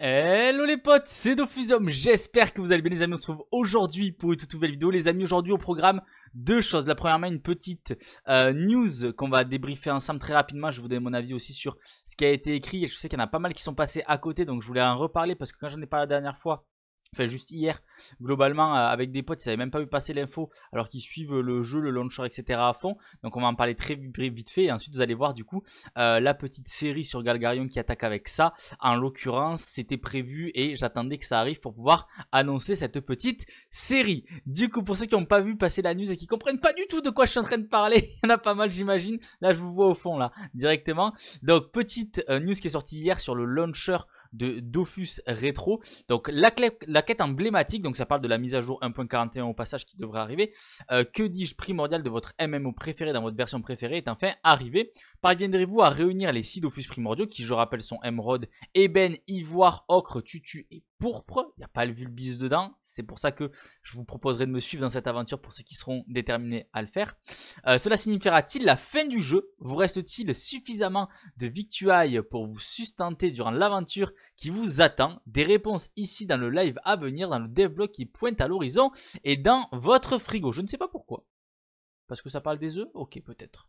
Hello les potes, c'est Dofusum, j'espère que vous allez bien les amis, on se retrouve aujourd'hui pour une toute nouvelle vidéo. Les amis, aujourd'hui au programme, deux choses. La première main, une petite euh, news qu'on va débriefer ensemble très rapidement. Je vous donne mon avis aussi sur ce qui a été écrit. Je sais qu'il y en a pas mal qui sont passés à côté, donc je voulais en reparler parce que quand j'en ai parlé la dernière fois, Enfin, juste hier, globalement, euh, avec des potes, ils n'avaient même pas vu passer l'info, alors qu'ils suivent le jeu, le launcher, etc. à fond. Donc, on va en parler très vite fait. Et ensuite, vous allez voir, du coup, euh, la petite série sur Galgarion qui attaque avec ça. En l'occurrence, c'était prévu et j'attendais que ça arrive pour pouvoir annoncer cette petite série. Du coup, pour ceux qui n'ont pas vu passer la news et qui comprennent pas du tout de quoi je suis en train de parler, il y en a pas mal, j'imagine. Là, je vous vois au fond, là, directement. Donc, petite euh, news qui est sortie hier sur le launcher de Dofus Retro. Donc la, la, quête emblématique, donc ça parle de la mise à jour 1.41 au passage qui devrait arriver. Euh, que dis-je primordial de votre MMO préféré dans votre version préférée est enfin arrivé parviendrez-vous à réunir les six Dofus primordiaux qui, je rappelle, sont émeraude, ébène, ivoire, ocre, tutu et pourpre Il n'y a pas le vulbis dedans, c'est pour ça que je vous proposerai de me suivre dans cette aventure pour ceux qui seront déterminés à le faire. Euh, cela signifiera-t-il la fin du jeu Vous reste-t-il suffisamment de victuailles pour vous sustenter durant l'aventure qui vous attend Des réponses ici dans le live à venir, dans le blog qui pointe à l'horizon et dans votre frigo. Je ne sais pas pourquoi. Parce que ça parle des œufs Ok, peut-être.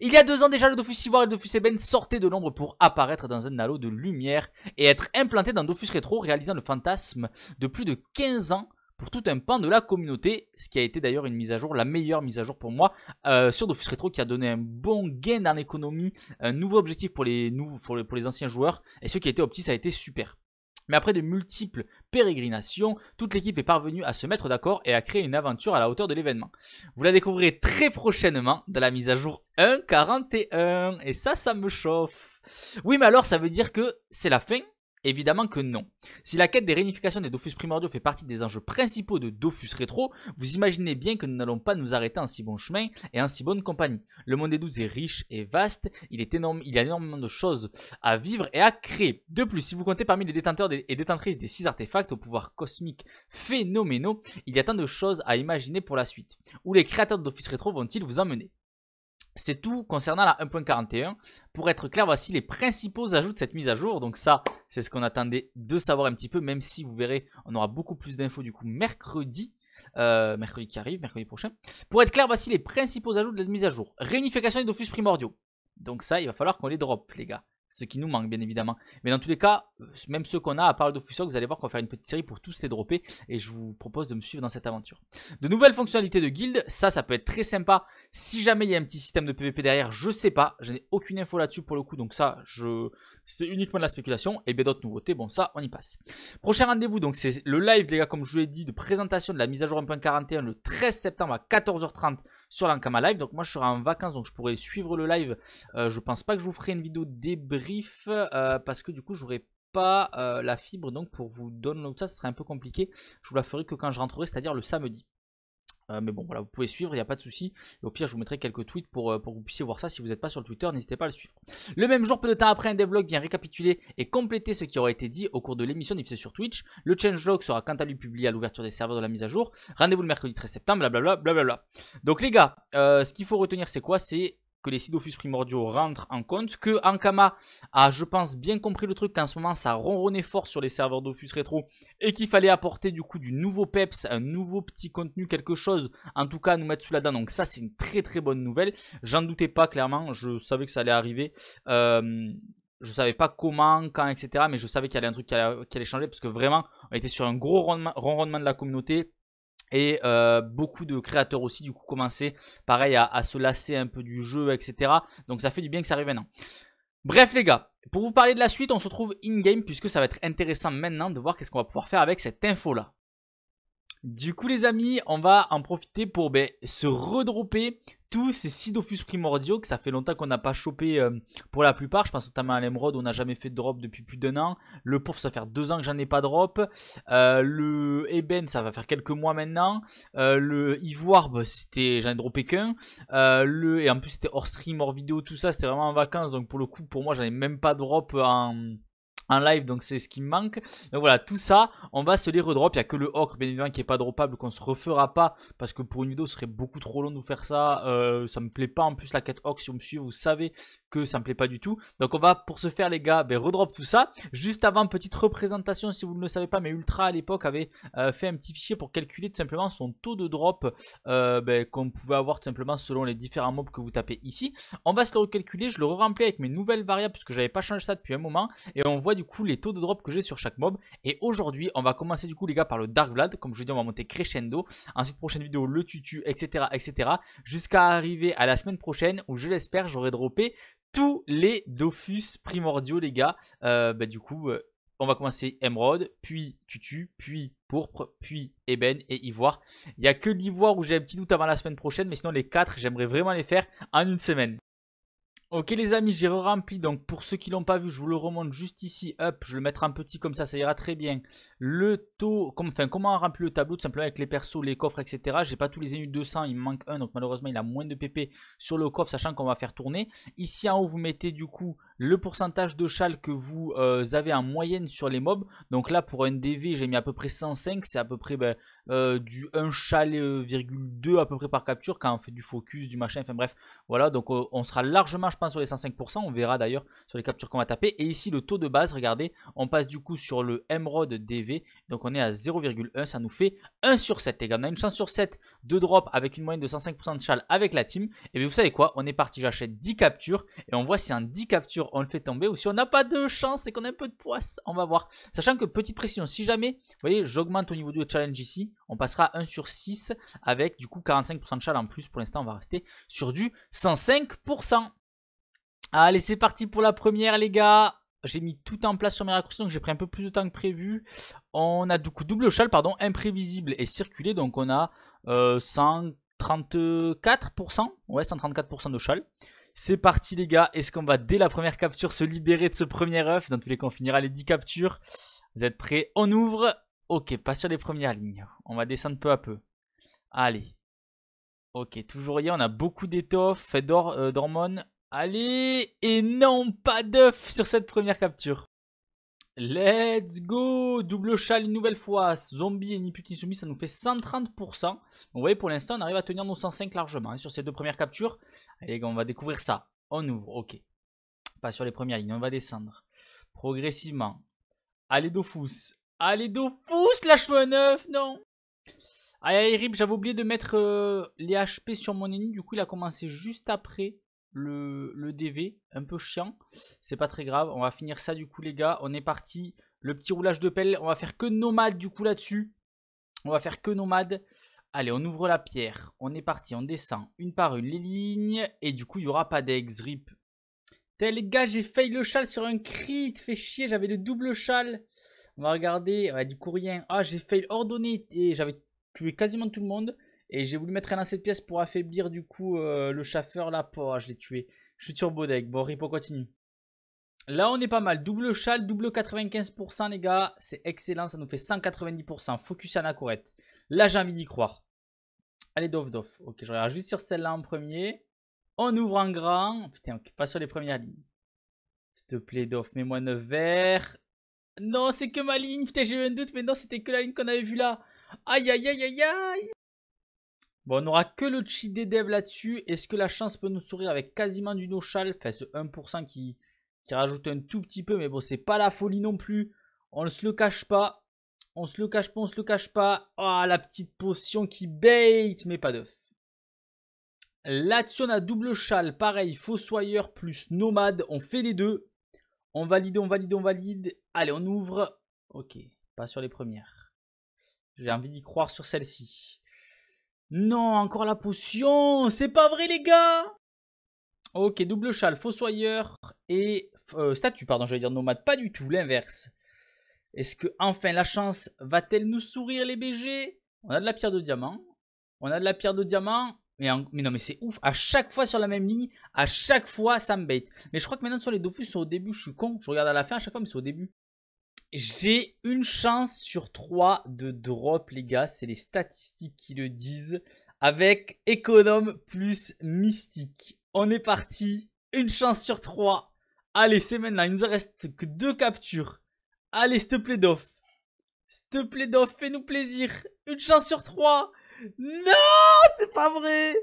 Il y a deux ans déjà, le Dofus Ivoire et le Dofus Eben sortaient de l'ombre pour apparaître dans un halo de lumière et être implantés dans Dofus Retro, réalisant le fantasme de plus de 15 ans pour tout un pan de la communauté, ce qui a été d'ailleurs une mise à jour, la meilleure mise à jour pour moi euh, sur Dofus Retro qui a donné un bon gain dans l'économie, un nouveau objectif pour les, nouveaux, anciens joueurs et ceux qui étaient optiques ça a été super. Mais après de multiples pérégrinations, toute l'équipe est parvenue à se mettre d'accord et à créer une aventure à la hauteur de l'événement. Vous la découvrirez très prochainement dans la mise à jour 1.41. Et ça, ça me chauffe. Oui, mais alors ça veut dire que c'est la fin Évidemment que non. Si la quête des réunifications des Dofus primordiaux fait partie des enjeux principaux de Dofus Rétro, vous imaginez bien que nous n'allons pas nous arrêter en si bon chemin et en si bonne compagnie. Le monde des doutes est riche et vaste, il, est énorme, il y a énormément de choses à vivre et à créer. De plus, si vous comptez parmi les détenteurs et détentrices des six artefacts au pouvoir cosmique phénoménaux, il y a tant de choses à imaginer pour la suite. Où les créateurs de Dofus Rétro vont-ils vous emmener c'est tout concernant la 1.41. Pour être clair, voici les principaux ajouts de cette mise à jour. Donc ça, c'est ce qu'on attendait de savoir un petit peu, même si vous verrez, on aura beaucoup plus d'infos du coup mercredi. Euh, mercredi qui arrive, mercredi prochain. Pour être clair, voici les principaux ajouts de la mise à jour. Réunification des Dofus primordiaux. Donc ça, il va falloir qu'on les drop, les gars ce qui nous manque bien évidemment. Mais dans tous les cas, euh, même ceux qu'on a à part le Dofusor, vous allez voir qu'on va faire une petite série pour tous les dropper et je vous propose de me suivre dans cette aventure. De nouvelles fonctionnalités de guild, ça, ça peut être très sympa. Si jamais il y a un petit système de PVP derrière, je sais pas, je n'ai aucune info là-dessus pour le coup, donc ça, je... c'est uniquement de la spéculation. Et bien d'autres nouveautés, bon ça, on y passe. Prochain rendez-vous, donc c'est le live les gars, comme je vous l'ai dit, de présentation de la mise à jour 1.41 le 13 septembre à 14h30 sur l'Ankama Live. Donc moi je serai en vacances, donc je pourrai suivre le live. Euh, je pense pas que je vous ferai une vidéo débrief euh, parce que du coup j'aurai pas euh, la fibre donc pour vous donner ça ce serait un peu compliqué je vous la ferai que quand je rentrerai c'est à dire le samedi euh, mais bon, voilà, vous pouvez suivre, il n'y a pas de souci. Au pire, je vous mettrai quelques tweets pour, euh, pour que vous puissiez voir ça. Si vous n'êtes pas sur le Twitter, n'hésitez pas à le suivre. Le même jour, peu de temps après, un devlog vient récapituler et compléter ce qui aurait été dit au cours de l'émission diffusée sur Twitch. Le changelog sera quant à lui publié à l'ouverture des serveurs de la mise à jour. Rendez-vous le mercredi 13 septembre, blablabla. Donc les gars, euh, ce qu'il faut retenir, c'est quoi C'est que les Sidofus primordiaux rentrent en compte, que Ankama a, je pense, bien compris le truc qu'en ce moment ça ronronnait fort sur les serveurs Dofus rétro et qu'il fallait apporter du coup du nouveau peps, un nouveau petit contenu, quelque chose, en tout cas nous mettre sous la dent. Donc ça c'est une très très bonne nouvelle. J'en doutais pas clairement, je savais que ça allait arriver. Euh, je savais pas comment, quand, etc. Mais je savais qu'il y allait un truc qui allait, qui allait changer parce que vraiment, on était sur un gros ronronnement de la communauté et euh, beaucoup de créateurs aussi, du coup, commençaient, pareil, à, se lasser un peu du jeu, etc. Donc ça fait du bien que ça arrive maintenant. Bref, les gars, pour vous parler de la suite, on se retrouve in-game, puisque ça va être intéressant maintenant de voir qu'est-ce qu'on va pouvoir faire avec cette info-là. Du coup, les amis, on va en profiter pour ben, se redropper tout c'est sidofus Dofus primordiaux que ça fait longtemps qu'on n'a pas chopé euh, pour la plupart. Je pense notamment à l'émeraude on n'a jamais fait de drop depuis plus d'un an. Le pourpre, ça va faire deux ans que j'en ai pas drop. Euh, le Eben, ça va faire quelques mois maintenant. Euh, le Ivoire, bah, c'était, j'en ai dropé qu'un. le, et en plus, c'était hors stream, hors vidéo, tout ça, c'était vraiment en vacances. Donc pour le coup, pour moi, j'en ai même pas drop en en live, donc c'est ce qui me manque. Donc voilà, tout ça, on va se les redrop. Il n'y a que le Ocre, bien évidemment, qui est pas dropable, qu'on se refera pas, parce que pour une vidéo, ce serait beaucoup trop long de vous faire ça. Euh, ça me plaît pas, en plus, la quête Ocre, si vous me suivez, vous savez que ça me plaît pas du tout. Donc on va, pour ce faire, les gars, ben, redrop tout ça. Juste avant, petite représentation, si vous ne le savez pas, mais Ultra, à l'époque, avait euh, fait un petit fichier pour calculer tout simplement son taux de drop euh, ben, qu'on pouvait avoir tout simplement selon les différents mobs que vous tapez ici. On va se le recalculer, je le re remplis avec mes nouvelles variables, parce que j'avais pas changé ça depuis un moment, et on voit du coup les taux de drop que j'ai sur chaque mob. Et aujourd'hui, on va commencer du coup les gars par le Dark Vlad. Comme je vous dis, on va monter crescendo. Ensuite, prochaine vidéo, le tutu, etc. etc. Jusqu'à arriver à la semaine prochaine où je l'espère, j'aurai droppé tous les Dofus primordiaux les gars. Euh, bah, du coup... Euh, on va commencer Emerald puis tutu, puis pourpre, puis ébène et ivoire. Il n'y a que l'ivoire où j'ai un petit doute avant la semaine prochaine, mais sinon les quatre, j'aimerais vraiment les faire en une semaine. Ok les amis, j'ai rempli, donc pour ceux qui l'ont pas vu, je vous le remonte juste ici, hop, je le mettrai en petit comme ça, ça ira très bien. Le taux, comme, enfin comment on le tableau, tout simplement avec les persos, les coffres, etc. J'ai pas tous les de 200 il me manque un, donc malheureusement il a moins de PP sur le coffre, sachant qu'on va faire tourner. Ici en haut, vous mettez du coup le pourcentage de châles que vous euh, avez en moyenne sur les mobs. Donc là, pour un DV, j'ai mis à peu près 105. C'est à peu près ben, euh, du un euh, du 1 à peu près par capture quand on fait du focus, du machin. Enfin bref, voilà. Donc on sera largement, je pense, sur les 105%. On verra d'ailleurs sur les captures qu'on va taper. Et ici, le taux de base, regardez, on passe du coup sur le Emerald DV. Donc on est à 0,1. Ça nous fait 1 sur 7, les gars. On a une chance sur 7 de drop avec une moyenne de 105% de chal avec la team. Et bien vous savez quoi On est parti, j'achète 10 captures. Et on voit si un 10 captures, on le fait tomber. Ou si on n'a pas de chance et qu'on a un peu de poisse. On va voir. Sachant que, petite précision, si jamais, vous voyez, j'augmente au niveau du challenge ici. On passera 1 sur 6 avec du coup 45% de chal en plus. Pour l'instant, on va rester sur du 105%. Allez, c'est parti pour la première, les gars. J'ai mis tout en place sur mes raccourcis, donc j'ai pris un peu plus de temps que prévu. On a du coup double châle, pardon, imprévisible et circulé. Donc on a 134%. Euh, ouais, 134% de châle. C'est parti les gars, est-ce qu'on va dès la première capture se libérer de ce premier œuf Dans tous les cas, on finira les 10 captures. Vous êtes prêts On ouvre. Ok, pas sur les premières lignes. On va descendre peu à peu. Allez. Ok, toujours hier, on a beaucoup d'étoffes, euh, d'hormones. Allez, et non, pas d'œuf sur cette première capture. Let's go Double châle une nouvelle fois. Zombie et Niput soumis, ça nous fait 130%. vous voyez, pour l'instant, on arrive à tenir nos 105 largement hein, sur ces deux premières captures. Allez, on va découvrir ça. On ouvre, ok. Pas sur les premières lignes, on va descendre. Progressivement. Allez, Dofus. Allez, Dofus, lâche-moi un œuf, non Aïe, aïe, rip, j'avais oublié de mettre euh, les HP sur mon ennemi. Du coup, il a commencé juste après le, DV, un peu chiant. C'est pas très grave, on va finir ça du coup les gars. On est parti, le petit roulage de pelle, on va faire que nomade du coup là-dessus. On va faire que nomade. Allez, on ouvre la pierre, on est parti, on descend une par une les lignes, et du coup, il n'y aura pas d'ex, rip. les gars, j'ai failli le châle sur un crit, Fais chier, j'avais le double châle. On va regarder, du coup, rien. Ah, j'ai failli ordonner, et j'avais tué quasiment tout le monde. Et j'ai voulu mettre un dans de pièces pour affaiblir du coup euh, le chauffeur là. Pour... je l'ai tué. Je suis sur deck. Bon, Ripo continue. Là, on est pas mal. Double châle, double 95%, les gars. C'est excellent. Ça nous fait 190%. Focus à la courette Là, j'ai envie d'y croire. Allez, dof, dof. Ok, je regarde juste sur celle-là en premier. On ouvre en grand. Putain, pas sur les premières lignes. S'il te plaît, dof, mets-moi 9 verts. Non, c'est que ma ligne. Putain, j'ai eu un doute, mais non, c'était que la ligne qu'on avait vue là. Aïe, aïe, aïe, aïe, aïe. Bon, on n'aura que le cheat des devs là-dessus. Est-ce que la chance peut nous sourire avec quasiment du no-chal Enfin, ce 1% qui, qui rajoute un tout petit peu, mais bon, c'est pas la folie non plus. On ne se le cache pas. On se le cache pas, on se le cache pas. Ah, oh, la petite potion qui bait, mais pas d'œuf. Là-dessus, on a double châle. Pareil, fossoyeur plus nomade. On fait les deux. On valide, on valide, on valide. Allez, on ouvre. Ok, pas sur les premières. J'ai envie d'y croire sur celle-ci. Non, encore la potion C'est pas vrai, les gars Ok, double châle, fossoyeur et euh, statue, pardon, vais dire nomade. Pas du tout, l'inverse. Est-ce que, enfin, la chance va-t-elle nous sourire, les BG On a de la pierre de diamant. On a de la pierre de diamant. Mais, non, mais c'est ouf. À chaque fois sur la même ligne, à chaque fois, ça me bait. Mais je crois que maintenant, sur les Dofus, sont au début. Je suis con. Je regarde à la fin, à chaque fois, mais c'est au début. J'ai une chance sur 3 de drop, les gars. C'est les statistiques qui le disent. Avec économe plus mystique. On est parti. Une chance sur 3. Allez, c'est maintenant. Il nous reste que deux captures. Allez, s'il te plaît, Dof. S'il te plaît, fais-nous plaisir. Une chance sur 3. Non, c'est pas vrai.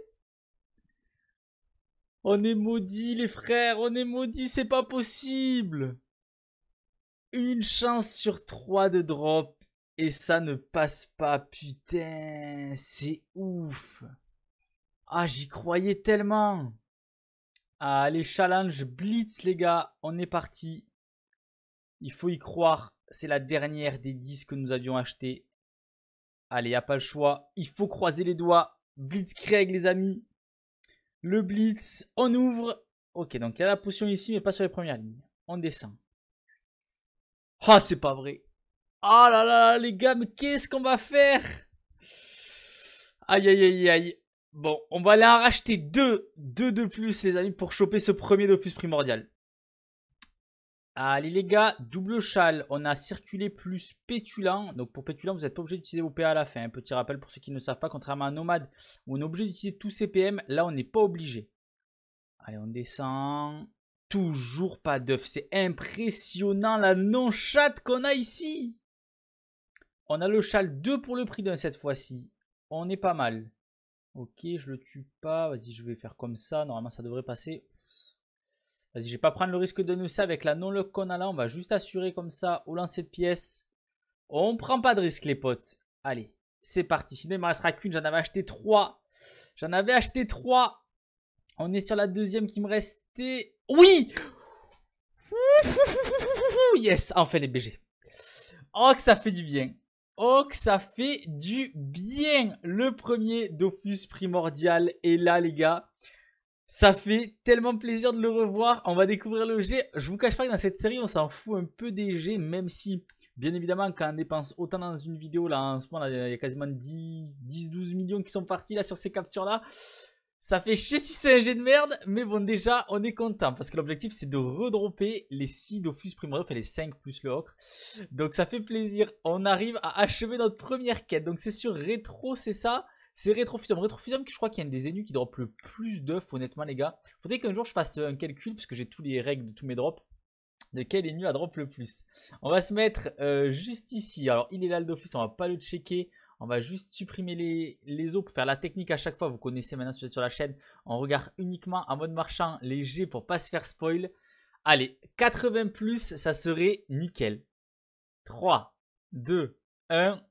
On est maudit les frères. On est maudit, c'est pas possible une chance sur trois de drop et ça ne passe pas. Putain, c'est ouf. Ah, j'y croyais tellement. Allez, challenge blitz, les gars. On est parti. Il faut y croire. C'est la dernière des 10 que nous avions acheté. Allez, il n'y a pas le choix. Il faut croiser les doigts. Blitz Craig, les amis. Le blitz, on ouvre. Ok, donc il y a la potion ici, mais pas sur les premières lignes. On descend. Ah c'est pas vrai. Oh là là, les gars, mais qu'est-ce qu'on va faire Aïe, aïe, aïe, aïe. Bon, on va aller en racheter deux. Deux de plus, les amis, pour choper ce premier dofus primordial. Allez, les gars, double châle. On a circulé plus pétulant. Donc, pour pétulant, vous n'êtes pas obligé d'utiliser vos PA à la fin. Un petit rappel pour ceux qui ne savent pas, contrairement à Nomade, où on est obligé d'utiliser tous ses PM, là, on n'est pas obligé. Allez, on descend toujours pas d'œuf. C'est impressionnant la non-chatte qu'on a ici. On a le châle 2 pour le prix d'un cette fois-ci. On est pas mal. Ok, je le tue pas. Vas-y, je vais faire comme ça. Normalement, ça devrait passer. Vas-y, je vais pas prendre le risque de nous ça avec la non le qu'on a là. On va juste assurer comme ça au lancer de pièces. On prend pas de risque, les potes. Allez, c'est parti. Sinon, il me restera qu'une. J'en avais acheté 3. J'en avais acheté 3. On est sur la deuxième qui me restait. Oui Yes, enfin les BG. Oh que ça fait du bien. Oh que ça fait du bien. Le premier Dofus primordial est là les gars. Ça fait tellement plaisir de le revoir. On va découvrir le G. Je vous cache pas que dans cette série, on s'en fout un peu des G, même si, bien évidemment, quand on dépense autant dans une vidéo, là, en ce moment, là, il y a quasiment 10-12 millions qui sont partis là sur ces captures-là. Ça fait chier si c'est un jet de merde, mais bon déjà on est content parce que l'objectif c'est de redropper les 6 Dofus primordiaux, et les 5 plus le ocre. Donc ça fait plaisir, on arrive à achever notre première quête. Donc c'est sur rétro, c'est ça C'est Rétrofusum qui je crois qu'il y a un des énus qui drop le plus d'œufs honnêtement les gars. Faudrait qu'un jour je fasse un calcul parce que j'ai tous les règles de tous mes drops. De quel ennu à drop le plus On va se mettre euh, juste ici. Alors il est là le Dofus, on va pas le checker. On va juste supprimer les, les os pour faire la technique à chaque fois. Vous connaissez maintenant sur la chaîne. On regarde uniquement en mode marchand léger pour pas se faire spoil. Allez, 80 plus, ça serait nickel. 3, 2, 1.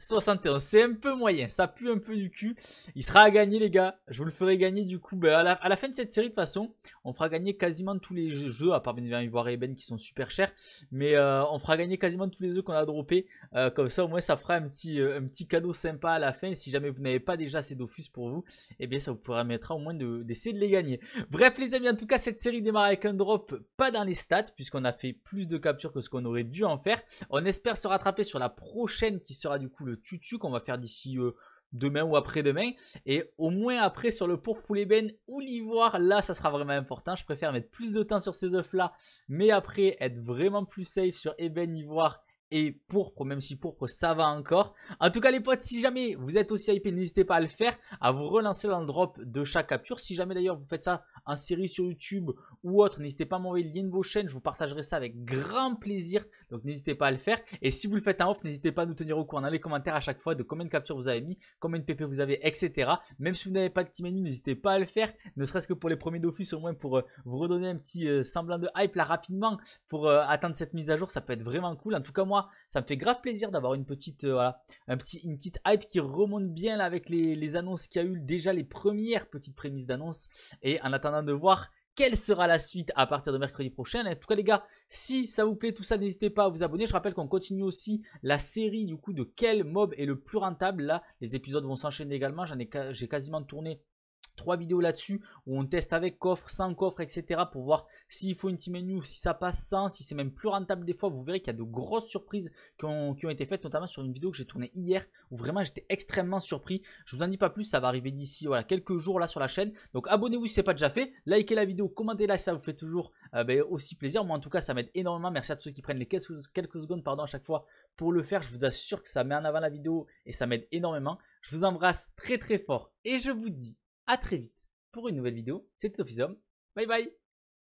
71, c'est un peu moyen, ça pue un peu du cul. Il sera à gagner les gars, je vous le ferai gagner du coup. Ben, à, la, fin de cette série de façon, on fera gagner quasiment tous les jeux, à part bien y voir et Ben qui sont super chers. Mais euh, on fera gagner quasiment tous les jeux qu'on a droppés. Euh, comme ça au moins ça fera un petit, euh, un petit cadeau sympa à la fin. si jamais vous n'avez pas déjà ces Dofus pour vous, et eh bien ça vous permettra au moins d'essayer de, de, les gagner. Bref les amis, en tout cas cette série démarre avec un drop pas dans les stats, puisqu'on a fait plus de captures que ce qu'on aurait dû en faire. On espère se rattraper sur la prochaine qui sera du coup le le tutu qu'on va faire d'ici euh, demain ou après-demain. Et au moins après sur le pourpre ou l'ébène ou l'ivoire, là ça sera vraiment important. Je préfère mettre plus de temps sur ces oeufs là, mais après être vraiment plus safe sur ébène, ivoire et pourpre, même si pourpre ça va encore. En tout cas les potes, si jamais vous êtes aussi hypé, n'hésitez pas à le faire, à vous relancer dans le drop de chaque capture. Si jamais d'ailleurs vous faites ça série sur YouTube ou autre, n'hésitez pas à m'envoyer le lien de vos chaînes. Je vous partagerai ça avec grand plaisir. Donc n'hésitez pas à le faire. Et si vous le faites en off, n'hésitez pas à nous tenir au courant dans les commentaires à chaque fois de combien de captures vous avez mis, combien de PP vous avez, etc. Même si vous n'avez pas de petit menu, n'hésitez pas à le faire. Ne serait-ce que pour les premiers d'office, au moins pour euh, vous redonner un petit euh, semblant de hype là rapidement pour euh, atteindre cette mise à jour. Ça peut être vraiment cool. En tout cas, moi, ça me fait grave plaisir d'avoir une petite, voilà, un petit, une petite hype qui remonte bien avec les, les annonces qu'il y a eu déjà les premières petites prémices d'annonces. Et en attendant de voir quelle sera la suite à partir de mercredi prochain. En tout cas, les gars, si ça vous plaît tout ça, n'hésitez pas à vous abonner. Je rappelle qu'on continue aussi la série du coup de quel mob est le plus rentable. Là, les épisodes vont s'enchaîner également. J'en ai, j'ai quasiment tourné trois vidéos là-dessus où on teste avec coffre, sans coffre, etc. pour voir s'il faut une team menu, si ça passe sans, si c'est même plus rentable des fois, vous verrez qu'il y a de grosses surprises qui ont, été faites, notamment sur une vidéo que j'ai tournée hier où vraiment j'étais extrêmement surpris. Je vous en dis pas plus, ça va arriver d'ici quelques jours là sur la chaîne. Donc abonnez-vous si ce n'est pas déjà fait, likez la vidéo, commentez-la ça vous fait toujours euh, ben, aussi plaisir. Moi en tout cas, ça m'aide énormément. Merci à tous ceux qui prennent les quelques, secondes pardon, à chaque fois pour le faire. Je vous assure que ça met en avant la vidéo et ça m'aide énormément. Je vous embrasse très très fort et je vous dis à très vite pour une nouvelle vidéo. C'était Office Bye bye